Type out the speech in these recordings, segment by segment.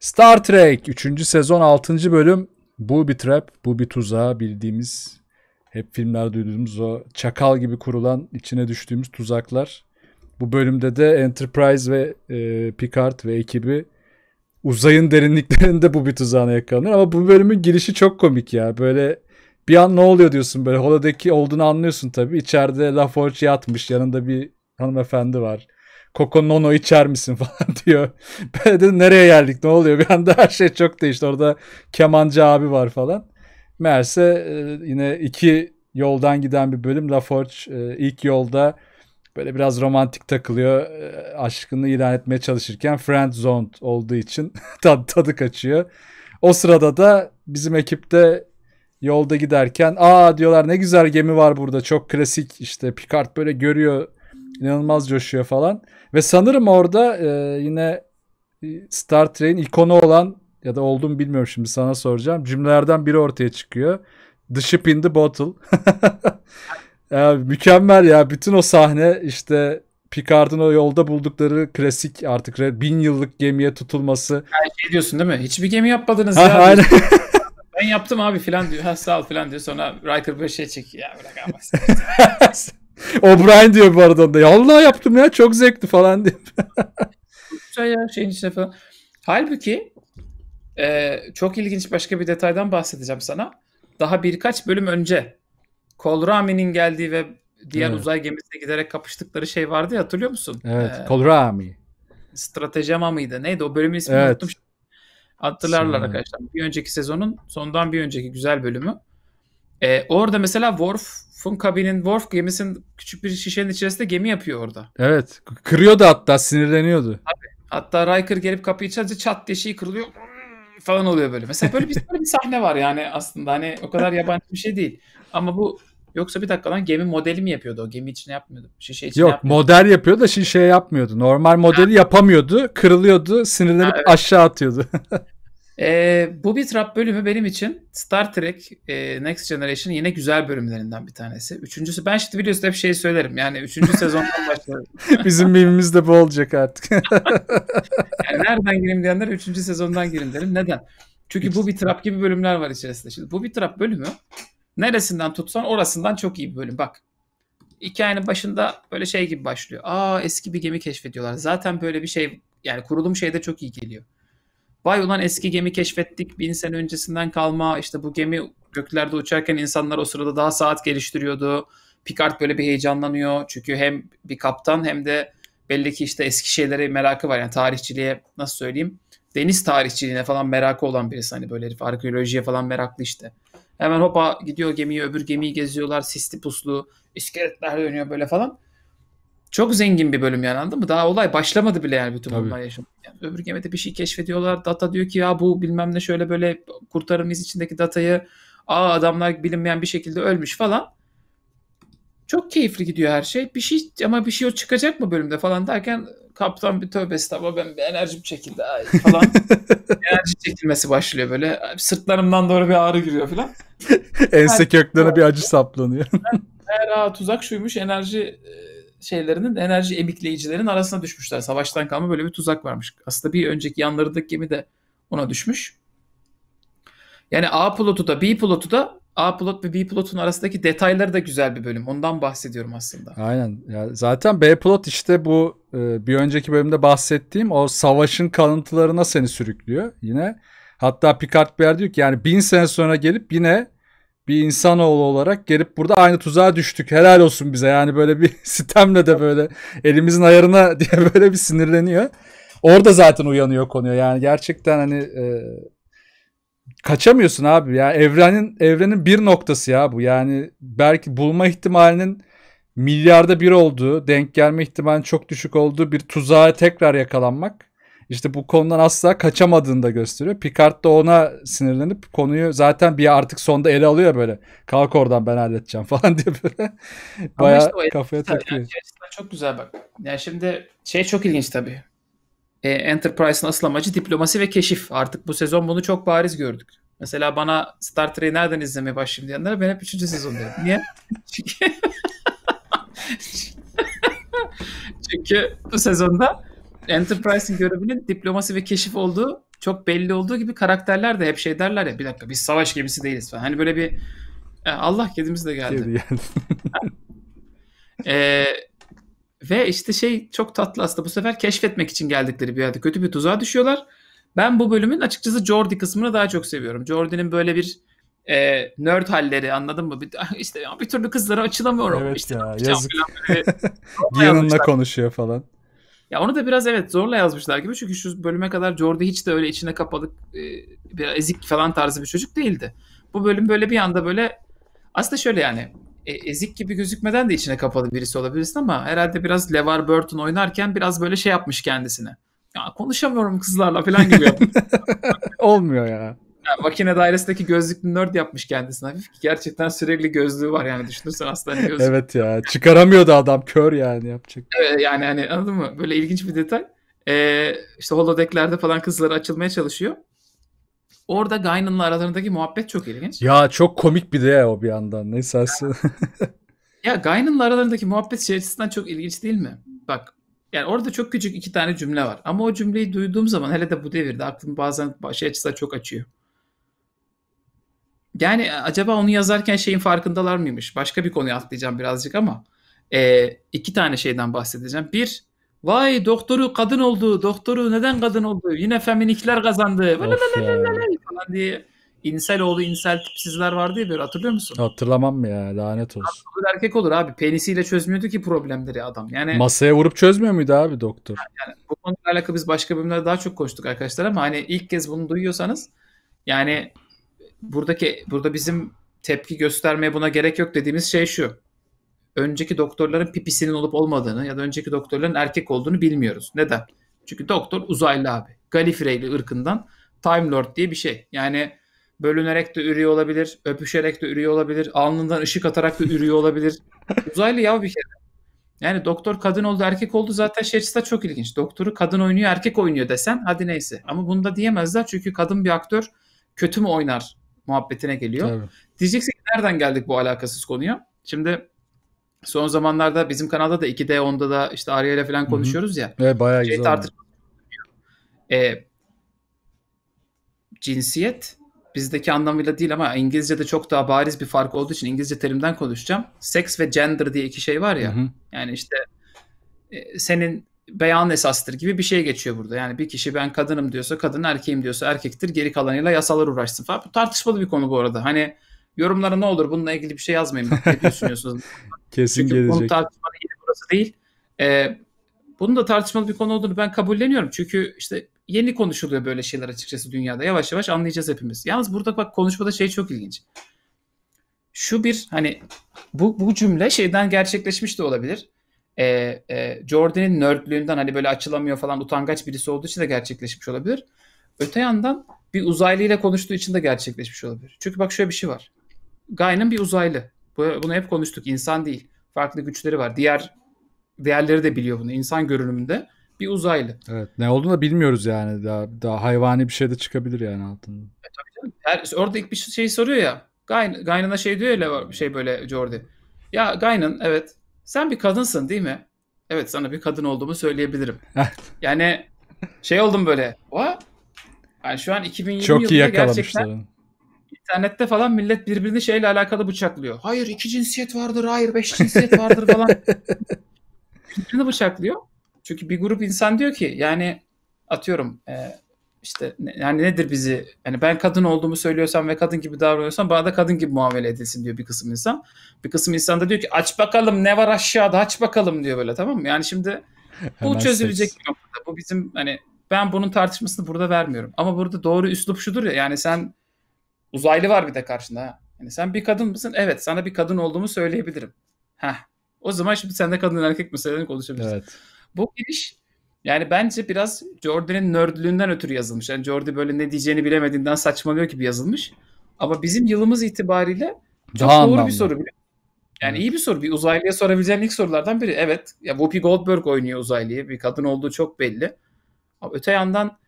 Star Trek 3. sezon 6. bölüm. Bu bir trap, bu bir tuzağa bildiğimiz hep filmlerde duyduğumuz o çakal gibi kurulan içine düştüğümüz tuzaklar. Bu bölümde de Enterprise ve e, Picard ve ekibi uzayın derinliklerinde bu bir tuzağına yakalanır. Ama bu bölümün girişi çok komik ya. Böyle bir an ne oluyor diyorsun böyle. Holo'daki olduğunu anlıyorsun tabii. İçeride Laforge yatmış. Yanında bir hanımefendi var. Coco Nono içer misin falan diyor. Ben dedim nereye geldik ne oluyor bir anda her şey çok değişti. Orada kemancı abi var falan. Meğerse e, yine iki yoldan giden bir bölüm. La Forge e, ilk yolda böyle biraz romantik takılıyor. E, aşkını ilan etmeye çalışırken friend zone olduğu için tad, tadı kaçıyor. O sırada da bizim ekipte yolda giderken aa diyorlar ne güzel gemi var burada çok klasik işte Picard böyle görüyor İnanılmaz coşuyor falan. Ve sanırım orada e, yine e, Star Trek'in ikonu olan ya da olduğumu bilmiyorum şimdi sana soracağım. Cümlelerden biri ortaya çıkıyor. The ship in the bottle. ya, mükemmel ya. Bütün o sahne işte Picard'ın o yolda buldukları klasik artık bin yıllık gemiye tutulması. Her şey diyorsun değil mi? Hiçbir gemi yapmadınız ya. Aynen. ben yaptım abi filan diyor. Ha, sağ ol filan diyor. Sonra Riker böyle şey çekiyor. Ya bırak ama. O'Brien diyor bu arada onda. Allah yaptım ya çok zevkli falan diyor. Şey ya şeyin içine falan. Halbuki e, çok ilginç başka bir detaydan bahsedeceğim sana. Daha birkaç bölüm önce Kolrami'nin geldiği ve diğer evet. uzay gemisine giderek kapıştıkları şey vardı ya hatırlıyor musun? Evet. Ee, Kolrami. Stratejema mıydı? Neydi? O bölümün ismini evet. unuttum. Hatırlarlar arkadaşlar. Bir önceki sezonun sondan bir önceki güzel bölümü. Ee, orada mesela Worf Funkabi'nin Worf gemisinin küçük bir şişenin içerisinde gemi yapıyor orada. Evet. Kırıyordu hatta sinirleniyordu. Tabii. Hatta Riker gelip kapıyı çalınca çat diye şey kırılıyor falan oluyor böyle. Mesela böyle bir, böyle bir sahne var yani aslında hani o kadar yabancı bir şey değil. Ama bu yoksa bir dakika lan gemi modeli mi yapıyordu o gemi içine yapmıyordu. Şişe içine Yok yapmıyordu. model yapıyor da şişeye yapmıyordu. Normal modeli ha. yapamıyordu kırılıyordu sinirlenip ha, evet. aşağı atıyordu. E, bu bitrap bölümü benim için Star Trek e, Next Generation yine güzel bölümlerinden bir tanesi. Üçüncüsü ben şimdi biliyorsun hep şeyi söylerim yani üçüncü sezondan başlarım. Bizim mimimiz de bu olacak artık. yani nereden gireyim diyenler üçüncü sezondan gireyim derim. Neden? Çünkü bu bitrap gibi bölümler var içerisinde. Şimdi bu bitrap bölümü neresinden tutsan orasından çok iyi bir bölüm. Bak hikayenin başında böyle şey gibi başlıyor. Aa eski bir gemi keşfediyorlar. Zaten böyle bir şey yani kurulum şeyde çok iyi geliyor. Vay ulan eski gemi keşfettik bin sene öncesinden kalma işte bu gemi göklerde uçarken insanlar o sırada daha saat geliştiriyordu. Picard böyle bir heyecanlanıyor çünkü hem bir kaptan hem de belli ki işte eski şeylere merakı var yani tarihçiliğe nasıl söyleyeyim deniz tarihçiliğine falan merakı olan birisi hani böyle herif arkeolojiye falan meraklı işte. Hemen hopa gidiyor gemiyi öbür gemiyi geziyorlar sisli puslu iskeletler dönüyor böyle falan çok zengin bir bölüm yani anladın mı? Daha olay başlamadı bile yani bütün Tabii. bunlar yaşam. Yani öbür gemide bir şey keşfediyorlar. Data diyor ki ya bu bilmem ne şöyle böyle kurtarımız içindeki datayı aa adamlar bilinmeyen bir şekilde ölmüş falan. Çok keyifli gidiyor her şey. Bir şey ama bir şey çıkacak mı bölümde falan derken kaptan bir tövbe estağfurullah ben bir enerjim çekildi ay falan. Enerji çekilmesi başlıyor böyle. Sırtlarımdan doğru bir ağrı giriyor falan. Ense köklerine şey bir acı saplanıyor. Her, her tuzak şuymuş enerji e, şeylerinin enerji emikleyicilerin arasına düşmüşler. Savaştan kalma böyle bir tuzak varmış. Aslında bir önceki yanlarındaki gemi de ona düşmüş. Yani A pilotu da B pilotu da A pilot ve B pilotun arasındaki detayları da güzel bir bölüm. Ondan bahsediyorum aslında. Aynen. Ya zaten B pilot işte bu e, bir önceki bölümde bahsettiğim o savaşın kalıntılarına seni sürüklüyor. Yine hatta Picard bir yer diyor ki yani bin sene sonra gelip yine bir insanoğlu olarak gelip burada aynı tuzağa düştük. Helal olsun bize. Yani böyle bir sistemle de böyle elimizin ayarına diye böyle bir sinirleniyor. Orada zaten uyanıyor konuya. Yani gerçekten hani e, kaçamıyorsun abi. Ya yani evrenin evrenin bir noktası ya bu. Yani belki bulma ihtimalinin milyarda bir olduğu, denk gelme ihtimalinin çok düşük olduğu bir tuzağa tekrar yakalanmak işte bu konudan asla kaçamadığını da gösteriyor. Picard da ona sinirlenip konuyu zaten bir artık sonda ele alıyor böyle. Kalk oradan ben halledeceğim falan diye böyle. Bayağı işte kafaya takıyor. Yani, çok güzel bak. Yani şimdi şey çok ilginç tabii. E, Enterprise'ın asıl amacı diplomasi ve keşif. Artık bu sezon bunu çok bariz gördük. Mesela bana Star Trek'i nereden izlemeye başlayayım diyenlere ben hep 3. sezon derim. Niye? Çünkü bu sezonda Enterprise'in görevinin diplomasi ve keşif olduğu çok belli olduğu gibi karakterler de hep şey derler ya bir dakika biz savaş gemisi değiliz falan. Hani böyle bir e, Allah kedimiz de geldi. Kedi geldi. ee, ve işte şey çok tatlı aslında bu sefer keşfetmek için geldikleri bir yerde kötü bir tuzağa düşüyorlar. Ben bu bölümün açıkçası Jordi kısmını daha çok seviyorum. Jordi'nin böyle bir e, nerd halleri anladın mı? Bir, işte bir türlü kızlara açılamıyorum. Evet işte, ya yazık. Yanında konuşuyor falan. Ya onu da biraz evet zorla yazmışlar gibi çünkü şu bölüme kadar Jordi hiç de öyle içine kapalık e, ezik falan tarzı bir çocuk değildi. Bu bölüm böyle bir anda böyle aslında şöyle yani e, ezik gibi gözükmeden de içine kapalı birisi olabilirsin ama herhalde biraz Levar Burton oynarken biraz böyle şey yapmış kendisine. Ya konuşamıyorum kızlarla falan gibi Olmuyor ya makine dairesindeki gözlüklü nerd yapmış kendisini hafif gerçekten sürekli gözlüğü var yani düşünürsen hastane gözlüğü. evet ya çıkaramıyordu adam kör yani yapacak. Evet yani hani anladın mı böyle ilginç bir detay. Ee, işte holodecklerde falan kızları açılmaya çalışıyor. Orada Guinan'la aralarındaki muhabbet çok ilginç. Ya çok komik bir de ya o bir yandan. Neyse aslında. ya Guinan'la aralarındaki muhabbet şey çok ilginç değil mi? Bak yani orada çok küçük iki tane cümle var. Ama o cümleyi duyduğum zaman hele de bu devirde aklım bazen şey açısından çok açıyor yani e, acaba onu yazarken şeyin farkındalar mıymış? Başka bir konuya atlayacağım birazcık ama e, iki tane şeyden bahsedeceğim. Bir, vay doktoru kadın oldu, doktoru neden kadın oldu? Yine feminikler kazandı. falan diye. İnsel oğlu insel tipsizler vardı ya böyle hatırlıyor musun? Hatırlamam mı ya lanet olsun. Doktor erkek olur abi penisiyle çözmüyordu ki problemleri adam. Yani Masaya vurup çözmüyor muydu abi doktor? Yani, bu konuyla alakalı biz başka bölümlerde daha çok konuştuk arkadaşlar ama hani ilk kez bunu duyuyorsanız yani buradaki burada bizim tepki göstermeye buna gerek yok dediğimiz şey şu. Önceki doktorların pipisinin olup olmadığını ya da önceki doktorların erkek olduğunu bilmiyoruz. Neden? Çünkü doktor uzaylı abi. Galifreyli ırkından Time Lord diye bir şey. Yani bölünerek de ürüyor olabilir, öpüşerek de ürüyor olabilir, alnından ışık atarak da ürüyor olabilir. Uzaylı yav bir kere. Yani doktor kadın oldu, erkek oldu zaten şey açısından çok ilginç. Doktoru kadın oynuyor, erkek oynuyor desen hadi neyse. Ama bunu da diyemezler çünkü kadın bir aktör kötü mü oynar muhabbetine geliyor. Tabii. Diyeceksin nereden geldik bu alakasız konuya? Şimdi son zamanlarda bizim kanalda da 2D 10'da da işte Arya ile falan konuşuyoruz ya. Evet bayağı şey güzel. Tartış- e, cinsiyet bizdeki anlamıyla değil ama İngilizce'de çok daha bariz bir fark olduğu için İngilizce terimden konuşacağım. Sex ve gender diye iki şey var ya. Hı hı. Yani işte e, senin beyan esastır gibi bir şey geçiyor burada. Yani bir kişi ben kadınım diyorsa kadın erkeğim diyorsa erkektir geri kalanıyla yasalar uğraşsın falan. Bu tartışmalı bir konu bu arada. Hani yorumlara ne olur bununla ilgili bir şey yazmayın. Ne düşünüyorsunuz? Kesin Çünkü gelecek. Bunu tartışmalı yeri burası değil. Ee, bunun da tartışmalı bir konu olduğunu ben kabulleniyorum. Çünkü işte yeni konuşuluyor böyle şeyler açıkçası dünyada. Yavaş yavaş anlayacağız hepimiz. Yalnız burada bak konuşmada şey çok ilginç. Şu bir hani bu, bu cümle şeyden gerçekleşmiş de olabilir e, e, Jordan'in nerdlüğünden hani böyle açılamıyor falan utangaç birisi olduğu için de gerçekleşmiş olabilir. Öte yandan bir uzaylı ile konuştuğu için de gerçekleşmiş olabilir. Çünkü bak şöyle bir şey var. Guy'nin bir uzaylı. Bunu hep konuştuk. İnsan değil. Farklı güçleri var. Diğer diğerleri de biliyor bunu. İnsan görünümünde bir uzaylı. Evet. Ne olduğunu da bilmiyoruz yani. Daha, daha hayvani bir şey de çıkabilir yani altında. E, tabii canım. Her, orada ilk bir şey, şey soruyor ya. Guynan'a şey diyor ya şey böyle Jordi. Ya Guynan evet sen bir kadınsın değil mi? Evet sana bir kadın olduğumu söyleyebilirim. yani şey oldum böyle. O yani şu an 2020 Çok yılında gerçekten internette falan millet birbirini şeyle alakalı bıçaklıyor. Hayır iki cinsiyet vardır, hayır beş cinsiyet vardır falan. birbirini bıçaklıyor. Çünkü bir grup insan diyor ki yani atıyorum e, işte yani nedir bizi yani ben kadın olduğumu söylüyorsam ve kadın gibi davranıyorsam bana da kadın gibi muamele edilsin diyor bir kısım insan. Bir kısım insan da diyor ki aç bakalım ne var aşağıda aç bakalım diyor böyle tamam mı? Yani şimdi bu Hemen çözülecek bir noktada. Bu bizim hani ben bunun tartışmasını burada vermiyorum. Ama burada doğru üslup şudur ya yani sen uzaylı var bir de karşında. Yani sen bir kadın mısın? Evet sana bir kadın olduğumu söyleyebilirim. Heh. O zaman şimdi sen de kadın erkek meselelerini konuşabiliriz Evet. Bu giriş yani bence biraz Jordan'in nerdlüğünden ötürü yazılmış. Yani Jordan böyle ne diyeceğini bilemediğinden saçmalıyor gibi yazılmış. Ama bizim yılımız itibariyle çok Daha doğru anlamlı. bir soru. Yani evet. iyi bir soru. Bir uzaylıya sorabileceğin ilk sorulardan biri. Evet. Ya Whoopi Goldberg oynuyor uzaylıyı. Bir kadın olduğu çok belli. Ama öte yandan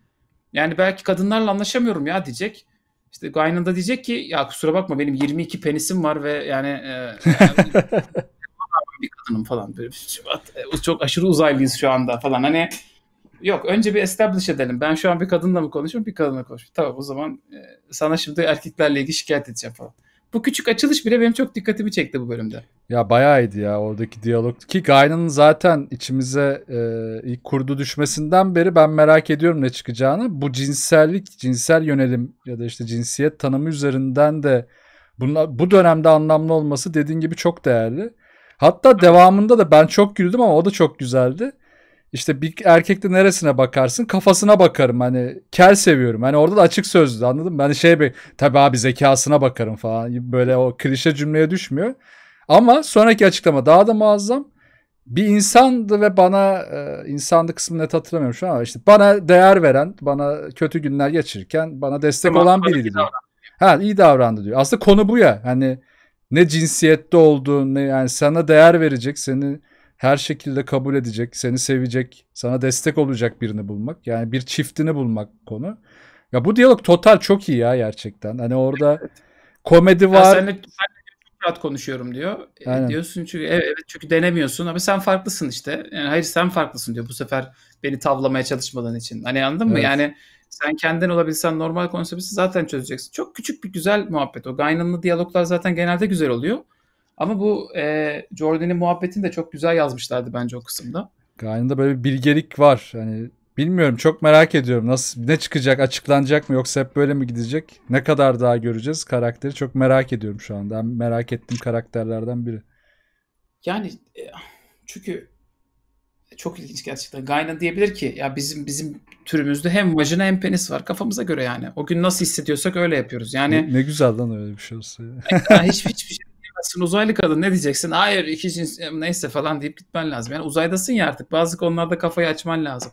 yani belki kadınlarla anlaşamıyorum ya diyecek. İşte Guyana'da diyecek ki ya kusura bakma benim 22 penisim var ve yani, e, yani bir kadınım falan. Şey e, çok aşırı uzaylıyız şu anda falan. Hani yok önce bir establish edelim. Ben şu an bir kadınla mı konuşuyorum bir kadınla konuşuyorum. Tamam o zaman e, sana şimdi erkeklerle ilgili şikayet edeceğim falan. Bu küçük açılış bile benim çok dikkatimi çekti bu bölümde. Ya bayağı iyiydi ya oradaki diyalog. Ki Gayna'nın zaten içimize e, ilk kurdu düşmesinden beri ben merak ediyorum ne çıkacağını. Bu cinsellik, cinsel yönelim ya da işte cinsiyet tanımı üzerinden de bunlar, bu dönemde anlamlı olması dediğin gibi çok değerli. Hatta devamında da ben çok güldüm ama o da çok güzeldi. İşte bir erkekte neresine bakarsın? Kafasına bakarım. Hani kel seviyorum. Hani orada da açık sözlü anladın mı? Ben hani şey bir tabii abi zekasına bakarım falan. Böyle o klişe cümleye düşmüyor. Ama sonraki açıklama daha da muazzam. Bir insandı ve bana e, insandı kısmını net hatırlamıyorum şu an ama işte bana değer veren, bana kötü günler geçirirken bana destek tamam, olan biriydi. Iyi Ha iyi davrandı diyor. Aslında konu bu ya. Hani ne cinsiyette olduğun ne yani sana değer verecek, seni her şekilde kabul edecek, seni sevecek, sana destek olacak birini bulmak. Yani bir çiftini bulmak konu. Ya bu diyalog total çok iyi ya gerçekten. Hani orada komedi var. Ya seninle, çok rahat konuşuyorum diyor. E, Aynen. diyorsun çünkü evet, evet çünkü denemiyorsun ama sen farklısın işte. Yani hayır sen farklısın diyor. Bu sefer beni tavlamaya çalışmadığın için. Hani anladın evet. mı? Yani sen kendin olabilsen normal konsepti zaten çözeceksin. Çok küçük bir güzel muhabbet o. Guinan'lı diyaloglar zaten genelde güzel oluyor. Ama bu e, Jordan'in muhabbetini de çok güzel yazmışlardı bence o kısımda. Guinan'da böyle bir bilgelik var. Yani bilmiyorum çok merak ediyorum. Nasıl ne çıkacak? Açıklanacak mı yoksa hep böyle mi gidecek? Ne kadar daha göreceğiz karakteri? Çok merak ediyorum şu anda. Ben merak ettiğim karakterlerden biri. Yani e, çünkü çok ilginç gerçekten. Gayna diyebilir ki ya bizim bizim türümüzde hem vajina hem penis var kafamıza göre yani. O gün nasıl hissediyorsak öyle yapıyoruz. Yani ne, ne güzel lan öyle bir şey olsa. yani hiç hiçbir şey diyemezsin. Uzaylı kadın ne diyeceksin? Hayır iki cins e, neyse falan deyip gitmen lazım. Yani uzaydasın ya artık. Bazı konularda kafayı açman lazım.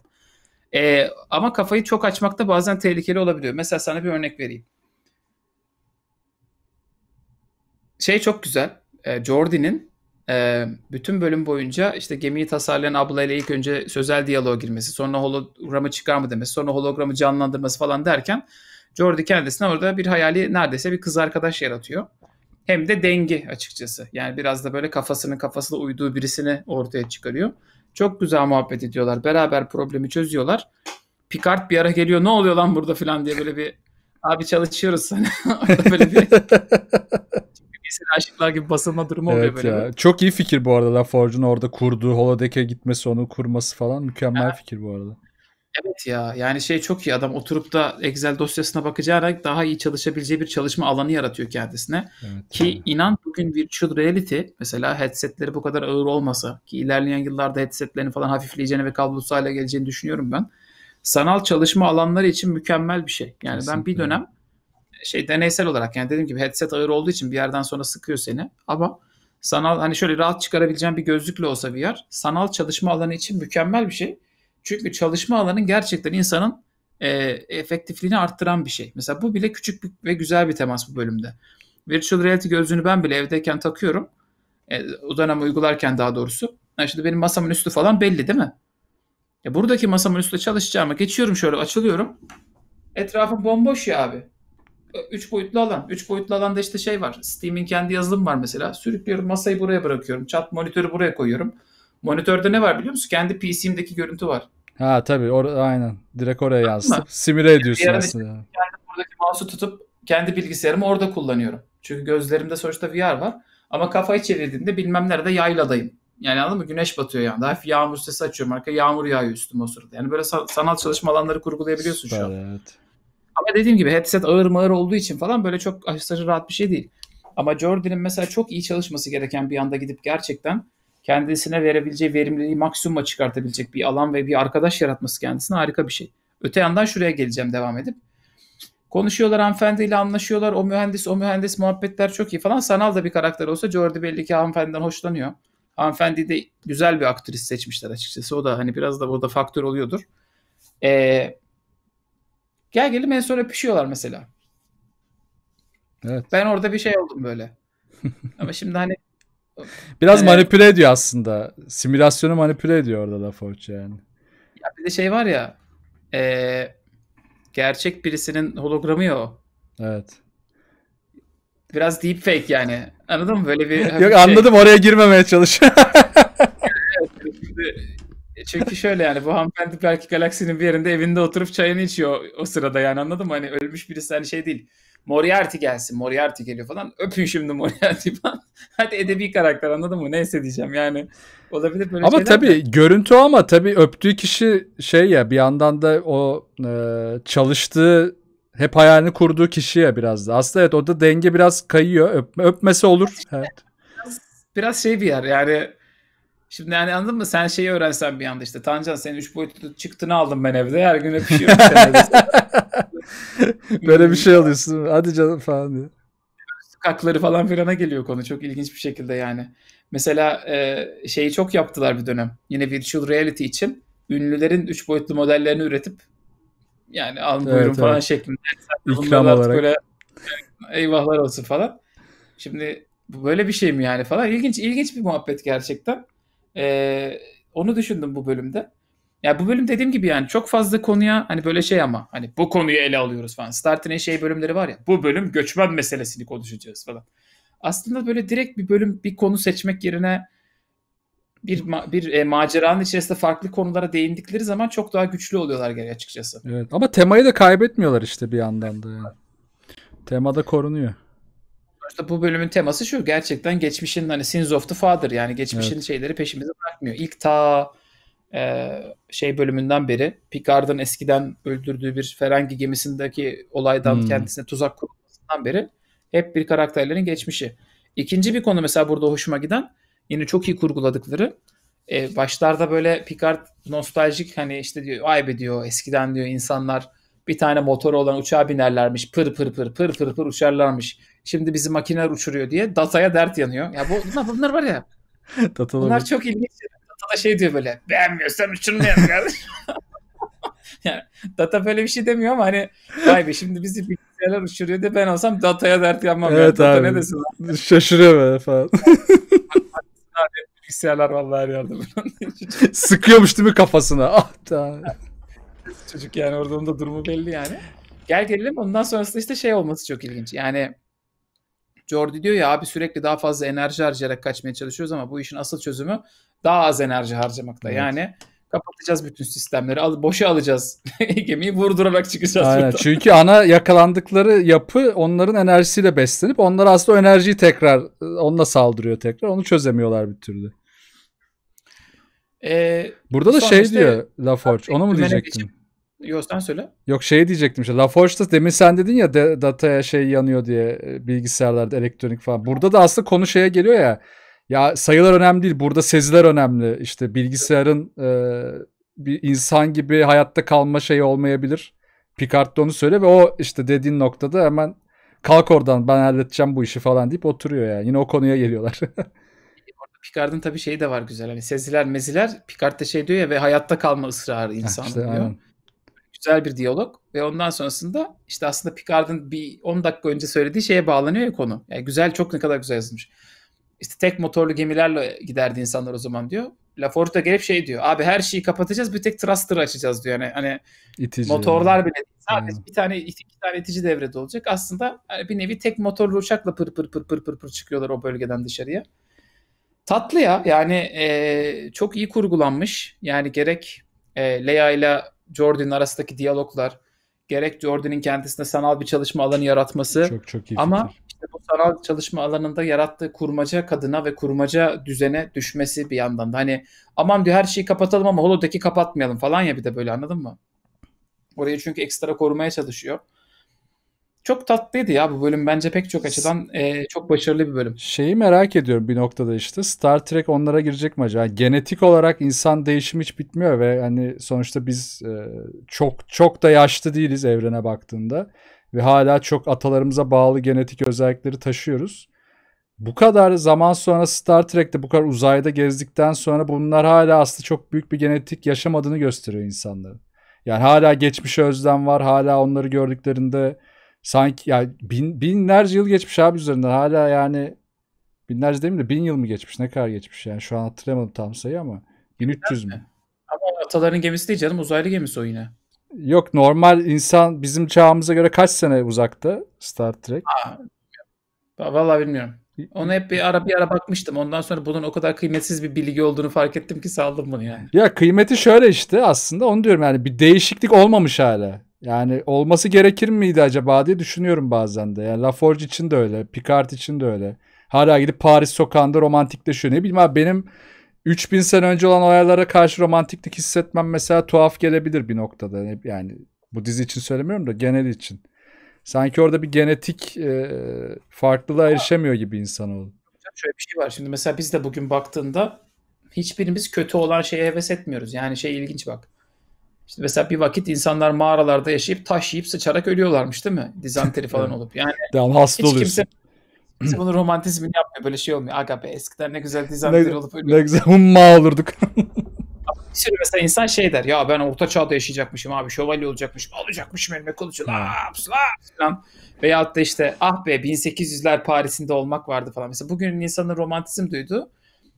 Ee, ama kafayı çok açmak da bazen tehlikeli olabiliyor. Mesela sana bir örnek vereyim. Şey çok güzel. E, Jordy'nin e, bütün bölüm boyunca işte gemiyi tasarlayan ablayla ilk önce sözel diyaloğa girmesi, sonra hologramı çıkar mı demesi, sonra hologramı canlandırması falan derken Jordi kendisine orada bir hayali neredeyse bir kız arkadaş yaratıyor. Hem de dengi açıkçası. Yani biraz da böyle kafasının kafasıyla uyduğu birisini ortaya çıkarıyor. Çok güzel muhabbet ediyorlar. Beraber problemi çözüyorlar. Picard bir ara geliyor ne oluyor lan burada falan diye böyle bir abi çalışıyoruz sana. böyle bir giysili aşıklar gibi basılma durumu evet oluyor böyle. Ya. Çok iyi fikir bu arada Forge'un orada kurduğu holodeck'e gitmesi onu kurması falan mükemmel ha. fikir bu arada. Evet ya yani şey çok iyi adam oturup da Excel dosyasına bakacağına daha iyi çalışabileceği bir çalışma alanı yaratıyor kendisine. Evet, ki yani. inan bugün virtual reality mesela headsetleri bu kadar ağır olmasa ki ilerleyen yıllarda headsetlerini falan hafifleyeceğini ve kablosuz hale geleceğini düşünüyorum ben. Sanal çalışma alanları için mükemmel bir şey. Yani Kesinlikle. ben bir dönem şey deneysel olarak yani dediğim gibi headset ağır olduğu için bir yerden sonra sıkıyor seni ama sanal hani şöyle rahat çıkarabileceğim bir gözlükle olsa bir yer, sanal çalışma alanı için mükemmel bir şey. Çünkü çalışma alanın gerçekten insanın e, efektifliğini arttıran bir şey. Mesela bu bile küçük bir, ve güzel bir temas bu bölümde. Virtual reality gözlüğünü ben bile evdeyken takıyorum. E, o dönem uygularken daha doğrusu. Yani şimdi benim masamın üstü falan belli değil mi? Ya buradaki masamın üstü çalışacağıma geçiyorum şöyle açılıyorum. Etrafım bomboş ya abi. 3 boyutlu alan. 3 boyutlu alanda işte şey var. Steam'in kendi yazılım var mesela. Sürüklüyorum masayı buraya bırakıyorum. Chat monitörü buraya koyuyorum. Monitörde ne var biliyor musun? Kendi PC'imdeki görüntü var. Ha tabii or- aynen. Direkt oraya yansıtıp simüle ediyorsun yani aslında. Kendi buradaki mouse'u tutup kendi bilgisayarımı orada kullanıyorum. Çünkü gözlerimde sonuçta VR var. Ama kafayı çevirdiğimde bilmem nerede yayladayım. Yani anladın mı? Güneş batıyor yani. Hafif yağmur sesi açıyorum. Arka yağmur yağıyor üstüme o sırada. Yani böyle sanal çalışma alanları kurgulayabiliyorsun Süper, şu an. Evet. Ama dediğim gibi headset ağır mağır olduğu için falan böyle çok aşırı rahat bir şey değil. Ama Jordan'ın mesela çok iyi çalışması gereken bir anda gidip gerçekten kendisine verebileceği verimliliği maksimuma çıkartabilecek bir alan ve bir arkadaş yaratması kendisine harika bir şey. Öte yandan şuraya geleceğim devam edip. Konuşuyorlar hanımefendiyle anlaşıyorlar. O mühendis o mühendis muhabbetler çok iyi falan. Sanal da bir karakter olsa Jordi belli ki hanımefendiden hoşlanıyor. Hanımefendi de güzel bir aktris seçmişler açıkçası. O da hani biraz da burada faktör oluyordur. Ee, Gel gelim en son öpüşüyorlar mesela. Evet. Ben orada bir şey oldum böyle. Ama şimdi hani Biraz yani, e, manipüle ediyor aslında. Simülasyonu manipüle ediyor orada La Forge yani. Ya bir de şey var ya e, gerçek birisinin hologramı o. Evet. Biraz deepfake yani. Anladın mı? Böyle bir Yok şey. anladım şey. oraya girmemeye çalış. E, çünkü şöyle yani bu hanımefendi belki galaksinin bir yerinde evinde oturup çayını içiyor o sırada yani anladın mı? Hani ölmüş birisi hani şey değil. Moriarty gelsin, Moriarty geliyor falan. Öpün şimdi Moriarty falan. Hadi edebi karakter anladın mı? Neyse diyeceğim yani. Olabilir böyle Ama tabii de. görüntü ama tabii öptüğü kişi şey ya bir yandan da o e, çalıştığı hep hayalini kurduğu kişiye biraz da. Aslında evet o da denge biraz kayıyor. öp öpmesi olur. Evet. Biraz, biraz şey bir yer yani Şimdi yani anladın mı? Sen şeyi öğrensen bir anda işte. Tancan senin 3 boyutlu çıktığını aldım ben evde. Her gün öpüşüyorum. Böyle bir şey alıyorsun. Hadi canım falan diye. Kakları falan filana geliyor konu. Çok ilginç bir şekilde yani. Mesela e, şeyi çok yaptılar bir dönem. Yine virtual reality için ünlülerin 3 boyutlu modellerini üretip yani alın evet, buyurun evet. falan şeklinde. İkram olarak. Böyle, eyvahlar olsun falan. Şimdi böyle bir şey mi yani falan. İlginç ilginç bir muhabbet gerçekten. Ee, onu düşündüm bu bölümde. Ya bu bölüm dediğim gibi yani çok fazla konuya hani böyle şey ama hani bu konuyu ele alıyoruz falan. Startin Trek'in şey bölümleri var ya bu bölüm göçmen meselesini konuşacağız falan. Aslında böyle direkt bir bölüm bir konu seçmek yerine bir bir e, maceranın içerisinde farklı konulara değindikleri zaman çok daha güçlü oluyorlar geri açıkçası. Evet ama temayı da kaybetmiyorlar işte bir yandan da. Yani. Temada korunuyor sonuçta bu bölümün teması şu. Gerçekten geçmişin hani Sins of the Father yani geçmişin evet. şeyleri peşimize bırakmıyor. İlk ta e, şey bölümünden beri Picard'ın eskiden öldürdüğü bir Ferengi gemisindeki olaydan hmm. kendisine tuzak kurmasından beri hep bir karakterlerin geçmişi. İkinci bir konu mesela burada hoşuma giden yine çok iyi kurguladıkları e, başlarda böyle Picard nostaljik hani işte diyor ay be diyor eskiden diyor insanlar bir tane motoru olan uçağa binerlermiş pır pır pır pır pır pır uçarlarmış. Şimdi bizi makineler uçuruyor diye dataya dert yanıyor. Ya bu, bunlar, bunlar var ya. bunlar çok ilginç. Data da şey diyor böyle. Beğenmiyorsan uçurmayalım kardeşim. yani data böyle bir şey demiyor ama hani vay be şimdi bizi bilgisayarlar uçuruyor de ben olsam dataya dert yanmam. Evet yani. abi. Data ne desin? Şaşırıyor böyle falan. bilgisayarlar vallahi her yerde. Sıkıyormuş değil mi kafasına? Ah da. Çocuk yani orada da durumu belli yani. Gel gelelim ondan sonrasında işte şey olması çok ilginç. Yani Jordi diyor ya abi sürekli daha fazla enerji harcayarak kaçmaya çalışıyoruz ama bu işin asıl çözümü daha az enerji harcamakta. Evet. Yani kapatacağız bütün sistemleri. Al, boşa alacağız e, gemiyi vurdurarak çıkacağız. Aynen. Çünkü ana yakalandıkları yapı onların enerjisiyle beslenip onlar aslında o enerjiyi tekrar e, onunla saldırıyor tekrar. Onu çözemiyorlar bir türlü. Ee, Burada da şey işte, diyor Laforge. Onu mu diyecektin? Yok sen söyle. Yok şey diyecektim işte. LaForge'da demin sen dedin ya de, dataya şey yanıyor diye e, bilgisayarlarda elektronik falan. Burada da aslında konu şeye geliyor ya. Ya sayılar önemli değil. Burada seziler önemli. İşte bilgisayarın e, bir insan gibi hayatta kalma şeyi olmayabilir. Picard da onu söyle ve o işte dediğin noktada hemen kalk oradan ben halledeceğim bu işi falan deyip oturuyor yani. Yine o konuya geliyorlar. Picard'ın tabii şeyi de var güzel. Hani seziler meziler. Picard da şey diyor ya ve hayatta kalma ısrarı insan işte, diyor. Aynen güzel bir diyalog ve ondan sonrasında işte aslında Picard'ın bir 10 dakika önce söylediği şeye bağlanıyor ya konu. Yani güzel çok ne kadar güzel yazılmış. İşte tek motorlu gemilerle giderdi insanlar o zaman diyor. Laforta gelip şey diyor. Abi her şeyi kapatacağız bir tek thruster açacağız diyor. Yani hani itici motorlar yani. bile Sadece hmm. bir tane iki tane itici devrede olacak. Aslında hani bir nevi tek motorlu uçakla pır pır pır pır pır pır çıkıyorlar o bölgeden dışarıya. Tatlı ya. Yani e, çok iyi kurgulanmış. Yani gerek e, Leia ile Jordan'ın arasındaki diyaloglar, gerek Jordan'ın kendisine sanal bir çalışma alanı yaratması çok, çok iyi ama fikir. işte bu sanal çalışma alanında yarattığı kurmaca kadına ve kurmaca düzene düşmesi bir yandan da hani aman diyor her şeyi kapatalım ama holodeck'i kapatmayalım falan ya bir de böyle anladın mı? Orayı çünkü ekstra korumaya çalışıyor çok tatlıydı ya bu bölüm bence pek çok açıdan e, çok başarılı bir bölüm. Şeyi merak ediyorum bir noktada işte Star Trek onlara girecek mi acaba? Genetik olarak insan değişimi hiç bitmiyor ve hani sonuçta biz e, çok çok da yaşlı değiliz evrene baktığında ve hala çok atalarımıza bağlı genetik özellikleri taşıyoruz. Bu kadar zaman sonra Star Trek'te bu kadar uzayda gezdikten sonra bunlar hala aslında çok büyük bir genetik yaşamadığını gösteriyor insanların. Yani hala geçmiş özlem var, hala onları gördüklerinde sanki yani bin, binlerce yıl geçmiş abi üzerinden hala yani binlerce değil mi de bin yıl mı geçmiş ne kadar geçmiş yani şu an hatırlamadım tam sayı ama 1300 mü? Ama ataların gemisi değil canım uzaylı gemisi o yine. Yok normal insan bizim çağımıza göre kaç sene uzakta Star Trek? Aa, vallahi bilmiyorum. Onu hep bir ara bir ara bakmıştım. Ondan sonra bunun o kadar kıymetsiz bir bilgi olduğunu fark ettim ki saldım bunu yani. Ya kıymeti şöyle işte aslında onu diyorum yani bir değişiklik olmamış hala. Yani olması gerekir miydi acaba diye düşünüyorum bazen de. Yani Laforge için de öyle, Picard için de öyle. Hala gidip Paris sokağında romantikleşiyor. Ne bileyim abi benim 3000 sene önce olan olaylara karşı romantiklik hissetmem mesela tuhaf gelebilir bir noktada. Yani bu dizi için söylemiyorum da genel için. Sanki orada bir genetik e, farklılığa erişemiyor gibi insan oldu. Şöyle bir şey var şimdi mesela biz de bugün baktığında hiçbirimiz kötü olan şeye heves etmiyoruz. Yani şey ilginç bak. İşte mesela bir vakit insanlar mağaralarda yaşayıp taş yiyip sıçarak ölüyorlarmış değil mi? Dizanteri falan olup. Yani Devam hasta hiç oluyorsun. kimse bunun romantizmini yapmıyor. Böyle şey olmuyor. Aga be eskiden ne güzel dizanteri olup ölüyorduk. Ne güzel humma olurduk. bir sürü mesela insan şey der. Ya ben orta çağda yaşayacakmışım abi. Şövalye olacakmışım. Olacakmışım elime kılıcı. Laps laps falan. Veyahut da işte ah be 1800'ler Paris'inde olmak vardı falan. Mesela bugünün insanın romantizm duydu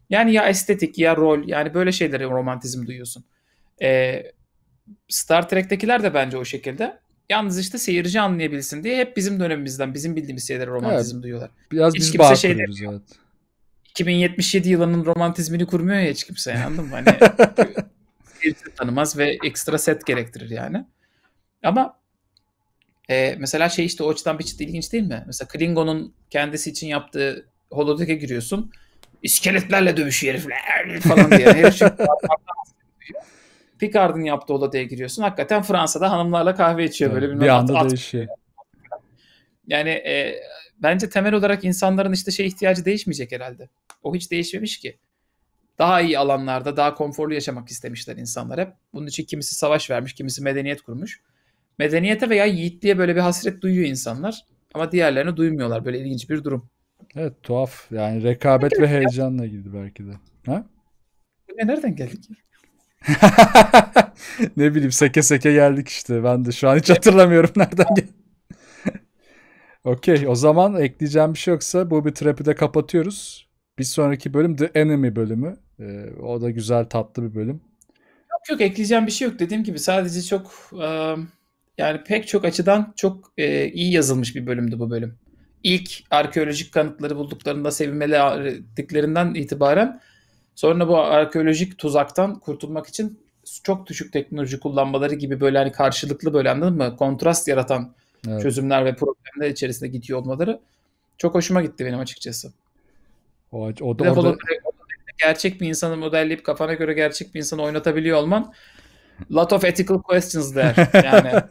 Yani ya estetik ya rol. Yani böyle şeylere romantizm duyuyorsun. Ee, Star Trek'tekiler de bence o şekilde. Yalnız işte seyirci anlayabilsin diye hep bizim dönemimizden, bizim bildiğimiz şeyler romantizm evet. duyuyorlar. Biraz hiç biz kimse şey demiyor. Evet. 2077 yılının romantizmini kurmuyor ya hiç kimse yani, anladın mı? Hani seyirci tanımaz ve ekstra set gerektirir yani. Ama e, mesela şey işte o açıdan bir çıt ilginç değil mi? Mesela Klingon'un kendisi için yaptığı holodeck'e giriyorsun. İskeletlerle dövüşüyor herifler falan diye. Her şey Picard'ın yaptığı odaya giriyorsun. Hakikaten Fransa'da hanımlarla kahve içiyor evet, böyle bir, bir anda at, değişiyor. Yani e, bence temel olarak insanların işte şey ihtiyacı değişmeyecek herhalde. O hiç değişmemiş ki. Daha iyi alanlarda, daha konforlu yaşamak istemişler insanlar hep. Bunun için kimisi savaş vermiş, kimisi medeniyet kurmuş. Medeniyete veya yiğitliğe böyle bir hasret duyuyor insanlar. Ama diğerlerini duymuyorlar. Böyle ilginç bir durum. Evet tuhaf. Yani rekabet ve heyecanla girdi belki de. Ha? Ne nereden geldik? ne bileyim seke seke geldik işte. Ben de şu an hiç hatırlamıyorum nereden geldi. Okey o zaman ekleyeceğim bir şey yoksa bu bir trap'i de kapatıyoruz. Bir sonraki bölüm The Enemy bölümü. Ee, o da güzel tatlı bir bölüm. Yok yok ekleyeceğim bir şey yok. Dediğim gibi sadece çok e, yani pek çok açıdan çok e, iyi yazılmış bir bölümdü bu bölüm. İlk arkeolojik kanıtları bulduklarında sevinmelerinden itibaren Sonra bu arkeolojik tuzaktan kurtulmak için çok düşük teknoloji kullanmaları gibi böyle hani karşılıklı böyle anladın mı? Kontrast yaratan evet. çözümler ve problemler içerisinde gidiyor olmaları çok hoşuma gitti benim açıkçası. O, o da orada... gerçek bir insanı modelleyip kafana göre gerçek bir insanı oynatabiliyor olman lot of ethical questions der. Yani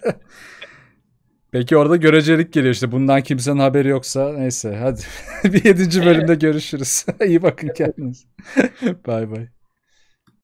Peki orada görecelik geliyor işte. Bundan kimsenin haberi yoksa neyse hadi. bir yedinci bölümde görüşürüz. İyi bakın kendiniz bay bay.